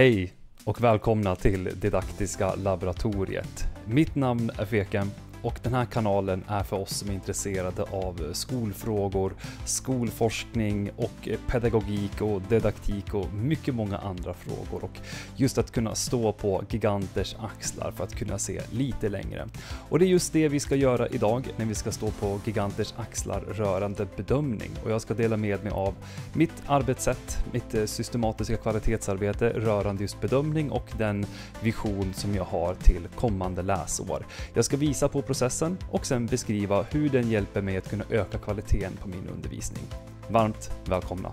Hej och välkomna till Didaktiska laboratoriet. Mitt namn är Feken och den här kanalen är för oss som är intresserade av skolfrågor, skolforskning och pedagogik och didaktik och mycket många andra frågor och just att kunna stå på giganters axlar för att kunna se lite längre. Och det är just det vi ska göra idag när vi ska stå på giganters axlar rörande bedömning och jag ska dela med mig av mitt arbetssätt, mitt eh, systematiska kvalitetsarbete rörande just bedömning och den vision som jag har till kommande läsår. Jag ska visa på processen och sen beskriva hur den hjälper mig att kunna öka kvaliteten på min undervisning. Varmt välkomna!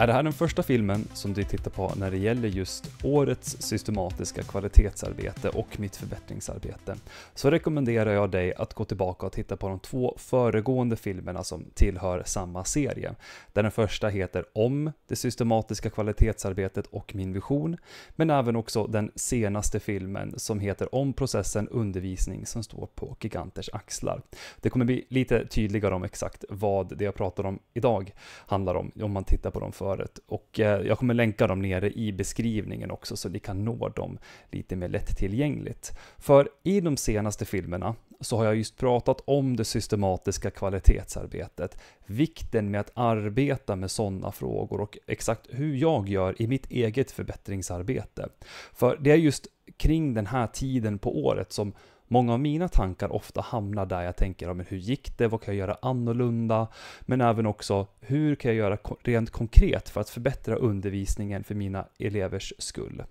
Är det här den första filmen som du tittar på när det gäller just årets systematiska kvalitetsarbete och mitt förbättringsarbete så rekommenderar jag dig att gå tillbaka och titta på de två föregående filmerna som tillhör samma serie. Där den första heter Om det systematiska kvalitetsarbetet och min vision men även också den senaste filmen som heter Om processen undervisning som står på giganters axlar. Det kommer bli lite tydligare om exakt vad det jag pratar om idag handlar om om man tittar på de för förut. Och eh, jag kommer länka dem nere i beskrivningen också så ni kan nå dem lite mer lättillgängligt. För i de senaste filmerna så har jag just pratat om det systematiska kvalitetsarbetet, vikten med att arbeta med sådana frågor och exakt hur jag gör i mitt eget förbättringsarbete. För det är just kring den här tiden på året som Många av mina tankar ofta hamnar där jag tänker, ja, men hur gick det? Vad kan jag göra annorlunda? Men även också, hur kan jag göra rent konkret för att förbättra undervisningen för mina elevers skull?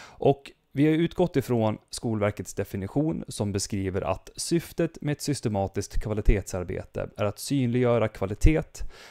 Och vi har utgått ifrån Skolverkets definition som beskriver att syftet med ett systematiskt kvalitetsarbete är att synliggöra kvalitet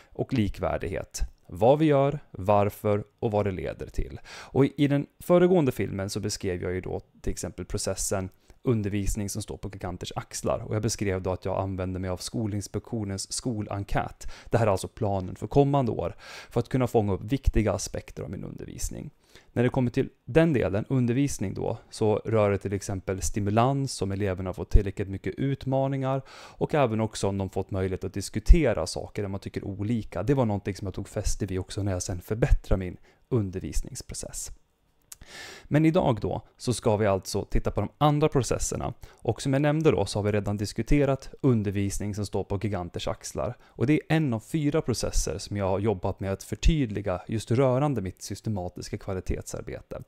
och likvärdighet. Vad vi gör, varför och vad det leder till. Och i den föregående filmen så beskrev jag ju då till exempel processen undervisning som står på giganters axlar och jag beskrev då att jag använde mig av Skolinspektionens skolenkät. Det här är alltså planen för kommande år för att kunna fånga upp viktiga aspekter av min undervisning. När det kommer till den delen, undervisning då, så rör det till exempel stimulans, om eleverna fått tillräckligt mycket utmaningar och även också om de fått möjlighet att diskutera saker där man tycker olika. Det var någonting som jag tog fäste vid också när jag sen förbättrade min undervisningsprocess. Men idag då så ska vi alltså titta på de andra processerna och som jag nämnde då så har vi redan diskuterat undervisning som står på giganters axlar och det är en av fyra processer som jag har jobbat med att förtydliga just rörande mitt systematiska kvalitetsarbete.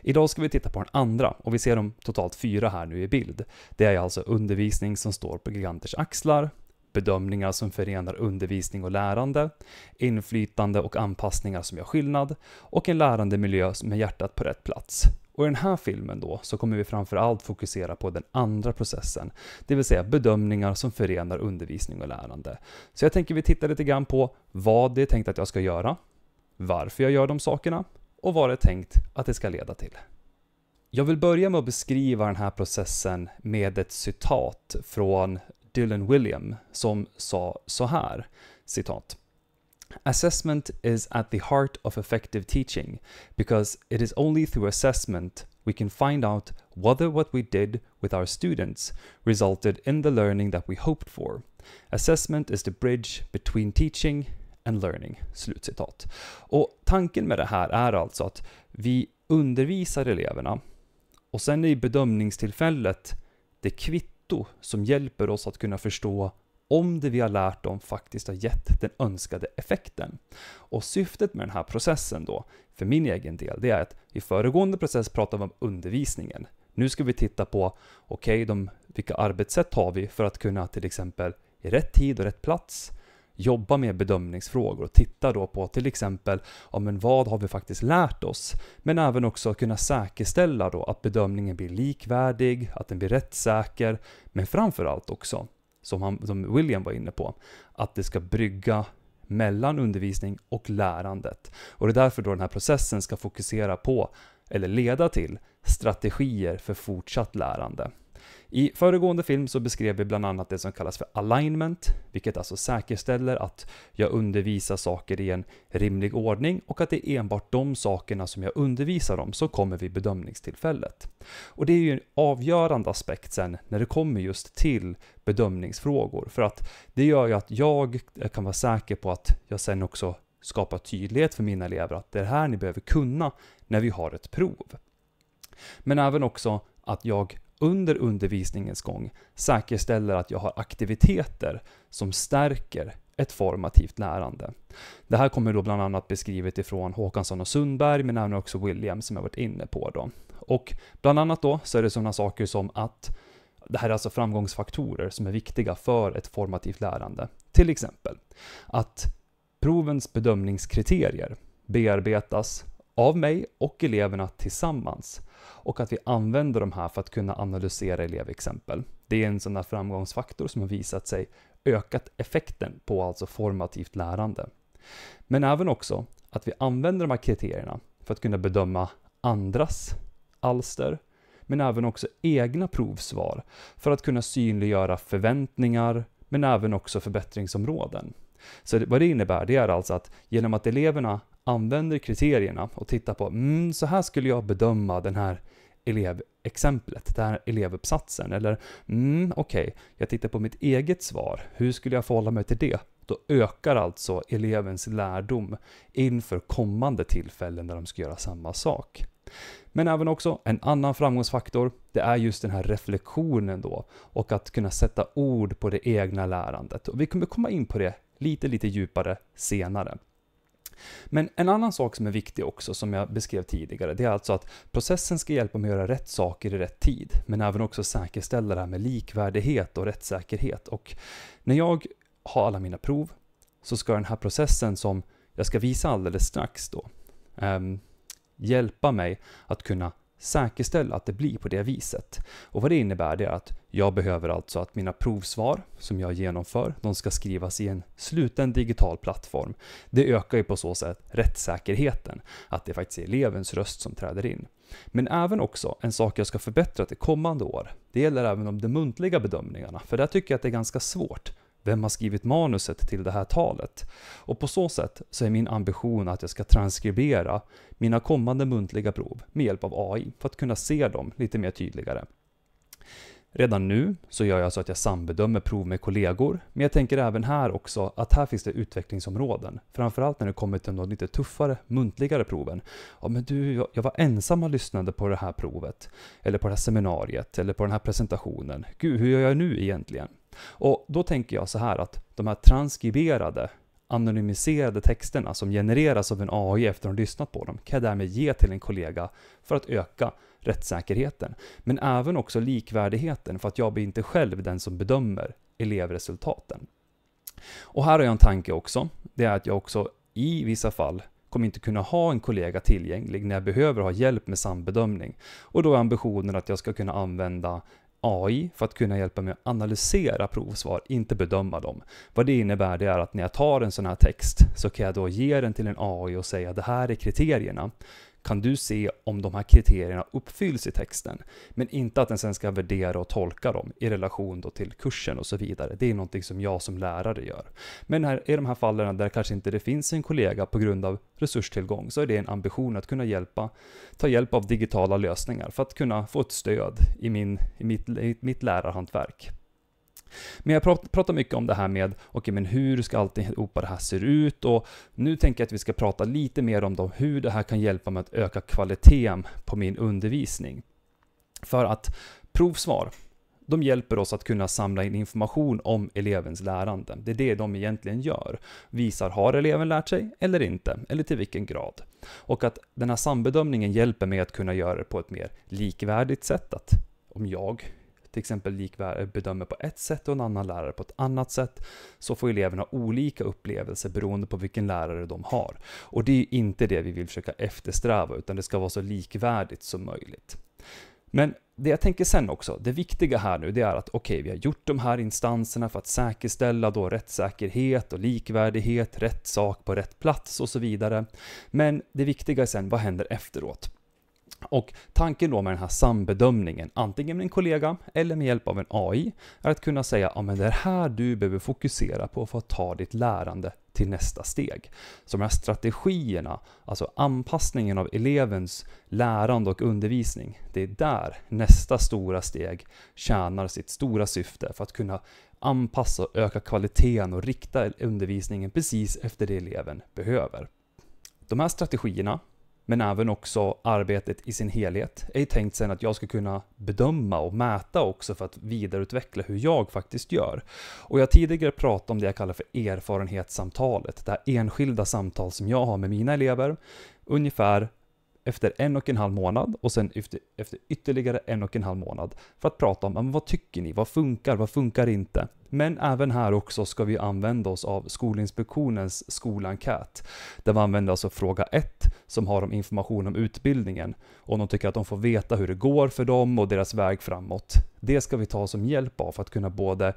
Idag ska vi titta på den andra och vi ser de totalt fyra här nu i bild. Det är alltså undervisning som står på giganters axlar, bedömningar som förenar undervisning och lärande, inflytande och anpassningar som gör skillnad och en lärandemiljö är hjärtat på rätt plats. Och i den här filmen då så kommer vi framförallt fokusera på den andra processen, det vill säga bedömningar som förenar undervisning och lärande. Så jag tänker vi tittar lite grann på vad det är tänkt att jag ska göra, varför jag gör de sakerna och vad det är tänkt att det ska leda till. Jag vill börja med att beskriva den här processen med ett citat från Dylan William som sa så här, citat. Assessment is at the heart of effective teaching because it is only through assessment we can find out whether what we did with our students resulted in the learning that we hoped for. Assessment is the bridge between teaching and learning. Slutcitat. Och tanken med det här är alltså att vi undervisar eleverna och sen i bedömningstillfället, det kvittar motto som hjälper oss att kunna förstå om det vi har lärt om faktiskt har gett den önskade effekten. Och syftet med den här processen då, för min egen del, det är att i föregående process pratade vi om undervisningen. Nu ska vi titta på, okej, okay, vilka arbetssätt har vi för att kunna till exempel i rätt tid och rätt plats jobba med bedömningsfrågor och titta då på till exempel ja, men vad har vi faktiskt lärt oss? Men även också kunna säkerställa då att bedömningen blir likvärdig, att den blir rättssäker, men framförallt också, som, han, som William var inne på, att det ska brygga mellan undervisning och lärandet. Och det är därför då den här processen ska fokusera på, eller leda till, strategier för fortsatt lärande. I föregående film så beskrev vi bland annat det som kallas för alignment, vilket alltså säkerställer att jag undervisar saker i en rimlig ordning och att det är enbart de sakerna som jag undervisar om som kommer vid bedömningstillfället. Och det är ju en avgörande aspekt sen när det kommer just till bedömningsfrågor, för att det gör ju att jag kan vara säker på att jag sen också skapar tydlighet för mina elever att det är det här ni behöver kunna när vi har ett prov. Men även också att jag under undervisningens gång säkerställer att jag har aktiviteter som stärker ett formativt lärande. Det här kommer då bland annat beskrivet ifrån Håkansson och Sundberg, men även också William som jag varit inne på då. Och bland annat då så är det sådana saker som att det här är alltså framgångsfaktorer som är viktiga för ett formativt lärande. Till exempel att provens bedömningskriterier bearbetas av mig och eleverna tillsammans och att vi använder de här för att kunna analysera elevexempel. Det är en sån där framgångsfaktor som har visat sig ökat effekten på alltså formativt lärande. Men även också att vi använder de här kriterierna för att kunna bedöma andras alster, men även också egna provsvar för att kunna synliggöra förväntningar, men även också förbättringsområden. Så vad det innebär, det är alltså att genom att eleverna använder kriterierna och tittar på mm, så här skulle jag bedöma den här elevexemplet, den här elevuppsatsen. Eller mm, okej, okay, jag tittar på mitt eget svar, hur skulle jag förhålla mig till det? Då ökar alltså elevens lärdom inför kommande tillfällen när de ska göra samma sak. Men även också en annan framgångsfaktor, det är just den här reflektionen då och att kunna sätta ord på det egna lärandet. Och vi kommer komma in på det lite, lite djupare senare. Men en annan sak som är viktig också, som jag beskrev tidigare, det är alltså att processen ska hjälpa mig att göra rätt saker i rätt tid, men även också säkerställa det här med likvärdighet och rättssäkerhet. Och när jag har alla mina prov så ska den här processen som jag ska visa alldeles strax då, eh, hjälpa mig att kunna säkerställa att det blir på det viset. Och vad det innebär det är att jag behöver alltså att mina provsvar som jag genomför, de ska skrivas i en sluten digital plattform. Det ökar ju på så sätt rättssäkerheten, att det faktiskt är elevens röst som träder in. Men även också en sak jag ska förbättra till kommande år, det gäller även de muntliga bedömningarna, för där tycker jag att det är ganska svårt vem har skrivit manuset till det här talet? Och på så sätt så är min ambition att jag ska transkribera mina kommande muntliga prov med hjälp av AI för att kunna se dem lite mer tydligare. Redan nu så gör jag så att jag sambedömer prov med kollegor, men jag tänker även här också att här finns det utvecklingsområden. Framförallt när det kommer till de lite tuffare, muntligare proven. Ja men du, jag var ensam och lyssnade på det här provet, eller på det här seminariet, eller på den här presentationen. Gud, hur gör jag nu egentligen? Och då tänker jag så här att de här transkriberade, anonymiserade texterna som genereras av en AI efter att de lyssnat på dem kan jag därmed ge till en kollega för att öka rättssäkerheten. Men även också likvärdigheten för att jag blir inte själv den som bedömer elevresultaten. Och här har jag en tanke också. Det är att jag också i vissa fall kommer inte kunna ha en kollega tillgänglig när jag behöver ha hjälp med sambedömning. Och då är ambitionen att jag ska kunna använda AI för att kunna hjälpa mig att analysera provsvar, inte bedöma dem. Vad det innebär det är att när jag tar en sån här text så kan jag då ge den till en AI och säga det här är kriterierna kan du se om de här kriterierna uppfylls i texten. Men inte att den sen ska värdera och tolka dem i relation då till kursen och så vidare. Det är någonting som jag som lärare gör. Men här, i de här fallen där kanske inte det finns en kollega på grund av resurstillgång så är det en ambition att kunna hjälpa, ta hjälp av digitala lösningar för att kunna få ett stöd i, min, i, mitt, i mitt lärarhantverk. Men jag pratar mycket om det här med, okay, men hur ska alltihopa det här se ut? Och nu tänker jag att vi ska prata lite mer om då hur det här kan hjälpa mig att öka kvaliteten på min undervisning. För att provsvar, de hjälper oss att kunna samla in information om elevens lärande. Det är det de egentligen gör. Visar, har eleven lärt sig eller inte? Eller till vilken grad? Och att den här sambedömningen hjälper mig att kunna göra det på ett mer likvärdigt sätt. Att om jag till exempel likvär- eh, bedömer på ett sätt och en annan lärare på ett annat sätt, så får eleverna olika upplevelser beroende på vilken lärare de har. Och det är ju inte det vi vill försöka eftersträva, utan det ska vara så likvärdigt som möjligt. Men det jag tänker sen också, det viktiga här nu, det är att okej, okay, vi har gjort de här instanserna för att säkerställa då rättssäkerhet och likvärdighet, rätt sak på rätt plats och så vidare. Men det viktiga är sen, vad händer efteråt? Och tanken då med den här sambedömningen, antingen med en kollega eller med hjälp av en AI, är att kunna säga att ja, men det är här du behöver fokusera på för att ta ditt lärande till nästa steg. Så de här strategierna, alltså anpassningen av elevens lärande och undervisning, det är där nästa stora steg tjänar sitt stora syfte för att kunna anpassa och öka kvaliteten och rikta undervisningen precis efter det eleven behöver. De här strategierna men även också arbetet i sin helhet är ju tänkt sen att jag ska kunna bedöma och mäta också för att vidareutveckla hur jag faktiskt gör. Och jag har tidigare pratat om det jag kallar för erfarenhetssamtalet, det här enskilda samtal som jag har med mina elever, ungefär efter en och en halv månad och sen efter, efter ytterligare en och en halv månad för att prata om vad tycker ni? Vad funkar? Vad funkar inte? Men även här också ska vi använda oss av Skolinspektionens skolenkät där vi använder alltså fråga 1 som har om information om utbildningen och de tycker att de får veta hur det går för dem och deras väg framåt. Det ska vi ta som hjälp av för att kunna både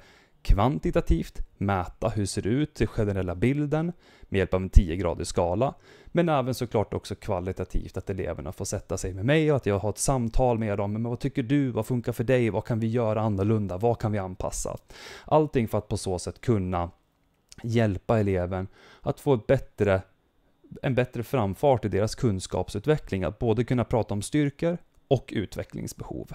kvantitativt mäta hur det ser ut, den generella bilden med hjälp av en 10-gradig skala. Men även såklart också kvalitativt att eleverna får sätta sig med mig och att jag har ett samtal med dem. Men vad tycker du? Vad funkar för dig? Vad kan vi göra annorlunda? Vad kan vi anpassa? Allting för att på så sätt kunna hjälpa eleven att få ett bättre en bättre framfart i deras kunskapsutveckling, att både kunna prata om styrkor och utvecklingsbehov.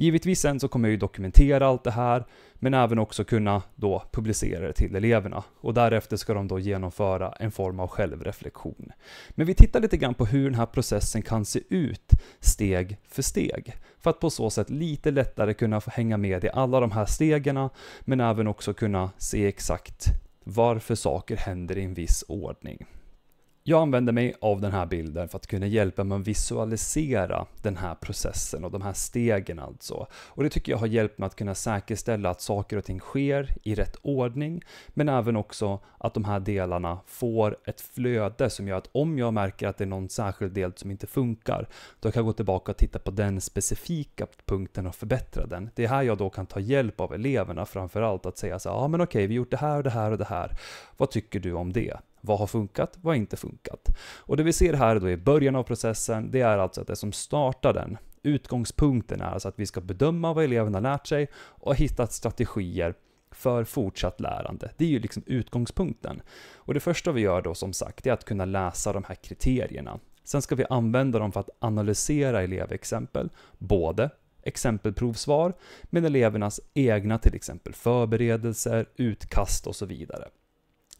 Givetvis sen så kommer jag ju dokumentera allt det här, men även också kunna då publicera det till eleverna. Och därefter ska de då genomföra en form av självreflektion. Men vi tittar lite grann på hur den här processen kan se ut steg för steg. För att på så sätt lite lättare kunna få hänga med i alla de här stegen, men även också kunna se exakt varför saker händer i en viss ordning. Jag använder mig av den här bilden för att kunna hjälpa mig att visualisera den här processen och de här stegen alltså. Och det tycker jag har hjälpt mig att kunna säkerställa att saker och ting sker i rätt ordning, men även också att de här delarna får ett flöde som gör att om jag märker att det är någon särskild del som inte funkar, då kan jag gå tillbaka och titta på den specifika punkten och förbättra den. Det är här jag då kan ta hjälp av eleverna framförallt att säga så ja ah, men okej, vi gjort det här och det här och det här. Vad tycker du om det? Vad har funkat? Vad har inte funkat? Och det vi ser här då i början av processen, det är alltså att det som startar den, utgångspunkten är alltså att vi ska bedöma vad eleverna har lärt sig och hitta strategier för fortsatt lärande. Det är ju liksom utgångspunkten. Och det första vi gör då som sagt, är att kunna läsa de här kriterierna. Sen ska vi använda dem för att analysera elevexempel, både exempelprovsvar, med elevernas egna till exempel förberedelser, utkast och så vidare.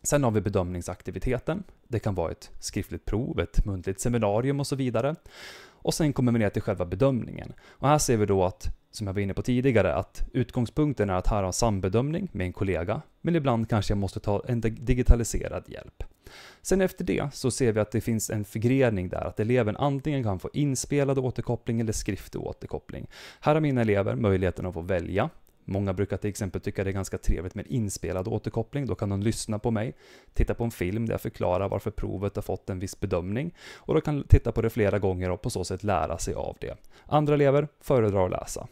Sen har vi bedömningsaktiviteten. Det kan vara ett skriftligt prov, ett muntligt seminarium och så vidare. Och sen kommer vi ner till själva bedömningen. Och här ser vi då att, som jag var inne på tidigare, att utgångspunkten är att här ha sambedömning med en kollega, men ibland kanske jag måste ta en digitaliserad hjälp. Sen efter det så ser vi att det finns en förgrening där, att eleven antingen kan få inspelad återkoppling eller skriftlig återkoppling. Här har mina elever möjligheten att få välja Många brukar till exempel tycka det är ganska trevligt med inspelad återkoppling, då kan de lyssna på mig, titta på en film där jag förklarar varför provet har fått en viss bedömning och då kan de titta på det flera gånger och på så sätt lära sig av det. Andra elever föredrar att läsa.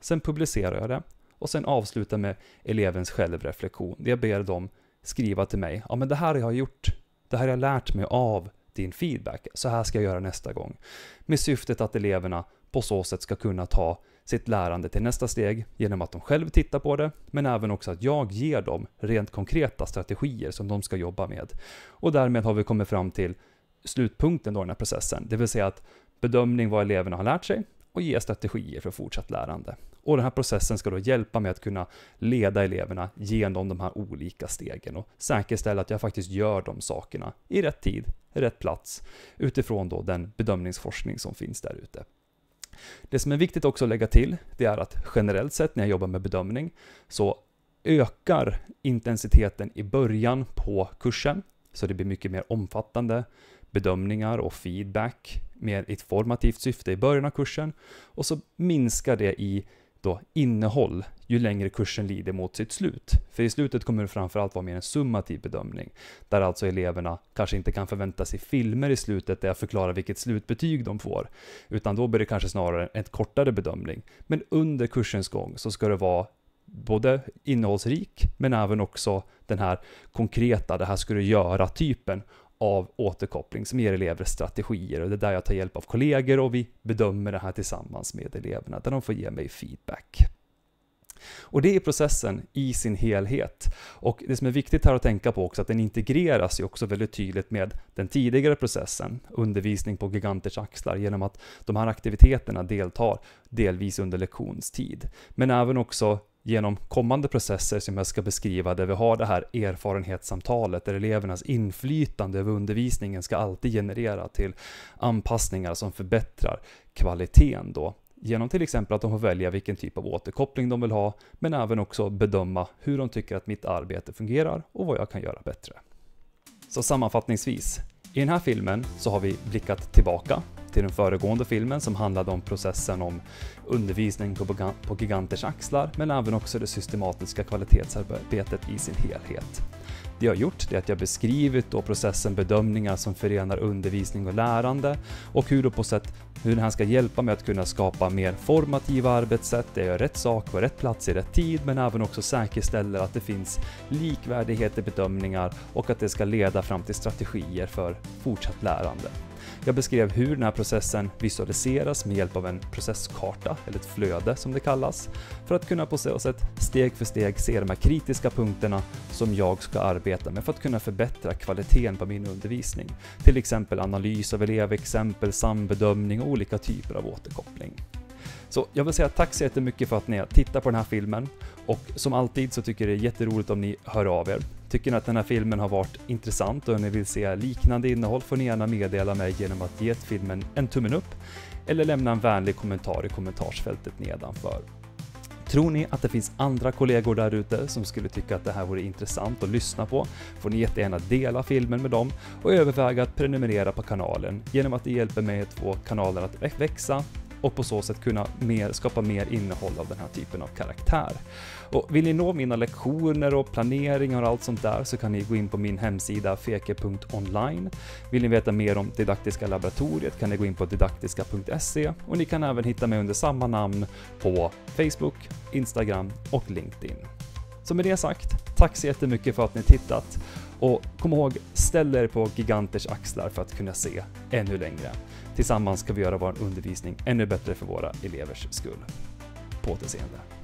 Sen publicerar jag det och sen avslutar med elevens självreflektion. Jag ber dem skriva till mig, ja men det här har jag gjort, det här har jag lärt mig av din feedback, så här ska jag göra nästa gång. Med syftet att eleverna på så sätt ska kunna ta sitt lärande till nästa steg genom att de själv tittar på det, men även också att jag ger dem rent konkreta strategier som de ska jobba med. Och därmed har vi kommit fram till slutpunkten då i den här processen, det vill säga att bedömning vad eleverna har lärt sig och ge strategier för fortsatt lärande. Och den här processen ska då hjälpa mig att kunna leda eleverna genom de här olika stegen och säkerställa att jag faktiskt gör de sakerna i rätt tid, rätt plats utifrån då den bedömningsforskning som finns där ute. Det som är viktigt också att lägga till, det är att generellt sett när jag jobbar med bedömning så ökar intensiteten i början på kursen, så det blir mycket mer omfattande bedömningar och feedback med ett formativt syfte i början av kursen och så minskar det i då innehåll ju längre kursen lider mot sitt slut. För i slutet kommer det framförallt vara mer en summativ bedömning, där alltså eleverna kanske inte kan förvänta sig filmer i slutet där jag förklarar vilket slutbetyg de får, utan då blir det kanske snarare en kortare bedömning. Men under kursens gång så ska det vara både innehållsrik, men även också den här konkreta, det här ska du göra-typen av återkoppling som ger elever strategier och det är där jag tar hjälp av kollegor och vi bedömer det här tillsammans med eleverna där de får ge mig feedback. Och det är processen i sin helhet. Och det som är viktigt här att tänka på också att den integreras ju också väldigt tydligt med den tidigare processen, undervisning på giganters axlar, genom att de här aktiviteterna deltar delvis under lektionstid. Men även också genom kommande processer som jag ska beskriva där vi har det här erfarenhetssamtalet där elevernas inflytande över undervisningen ska alltid generera till anpassningar som förbättrar kvaliteten då. Genom till exempel att de får välja vilken typ av återkoppling de vill ha men även också bedöma hur de tycker att mitt arbete fungerar och vad jag kan göra bättre. Så sammanfattningsvis, i den här filmen så har vi blickat tillbaka till den föregående filmen som handlade om processen om undervisning på giganters axlar, men även också det systematiska kvalitetsarbetet i sin helhet. Det jag har gjort är att jag beskrivit då processen bedömningar som förenar undervisning och lärande och hur, då på sätt, hur den här ska hjälpa mig att kunna skapa mer formativa arbetssätt där jag gör rätt sak på rätt plats i rätt tid men även också säkerställer att det finns likvärdighet i bedömningar och att det ska leda fram till strategier för fortsatt lärande. Jag beskrev hur den här processen visualiseras med hjälp av en processkarta, eller ett flöde som det kallas, för att kunna på så sätt steg för steg se de här kritiska punkterna som jag ska arbeta med för att kunna förbättra kvaliteten på min undervisning. Till exempel analys av elevexempel, sambedömning och olika typer av återkoppling. Så jag vill säga tack så jättemycket för att ni har tittat på den här filmen och som alltid så tycker jag det är jätteroligt om ni hör av er. Tycker ni att den här filmen har varit intressant och ni vill se liknande innehåll får ni gärna meddela mig genom att ge filmen en tummen upp eller lämna en vänlig kommentar i kommentarsfältet nedanför. Tror ni att det finns andra kollegor där ute som skulle tycka att det här vore intressant att lyssna på får ni jättegärna dela filmen med dem och överväga att prenumerera på kanalen genom att det hjälper mig att få kanalen att växa och på så sätt kunna mer, skapa mer innehåll av den här typen av karaktär. Och vill ni nå mina lektioner och planeringar och allt sånt där så kan ni gå in på min hemsida feke.online. Vill ni veta mer om Didaktiska laboratoriet kan ni gå in på didaktiska.se och ni kan även hitta mig under samma namn på Facebook, Instagram och LinkedIn. Så med det sagt, tack så jättemycket för att ni tittat och kom ihåg, ställ er på giganters axlar för att kunna se ännu längre. Tillsammans ska vi göra vår undervisning ännu bättre för våra elevers skull. På återseende.